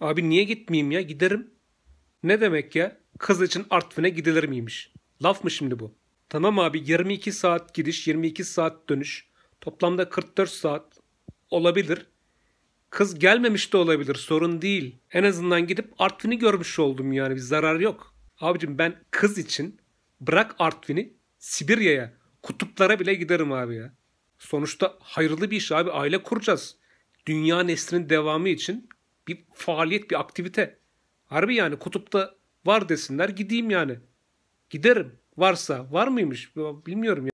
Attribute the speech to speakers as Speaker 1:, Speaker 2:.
Speaker 1: Abi niye gitmeyeyim ya giderim. Ne demek ya? Kız için Artvin'e gidilir miymiş? Laf mı şimdi bu? Tamam abi 22 saat gidiş 22 saat dönüş. Toplamda 44 saat olabilir. Kız gelmemiş de olabilir sorun değil. En azından gidip Artvin'i görmüş oldum yani bir zarar yok. Abicim ben kız için bırak Artvin'i Sibirya'ya kutuplara bile giderim abi ya. Sonuçta hayırlı bir iş abi aile kuracağız. Dünya neslinin devamı için bir faaliyet, bir aktivite. Harbi yani kutupta var desinler gideyim yani. Giderim. Varsa var mıymış bilmiyorum ya.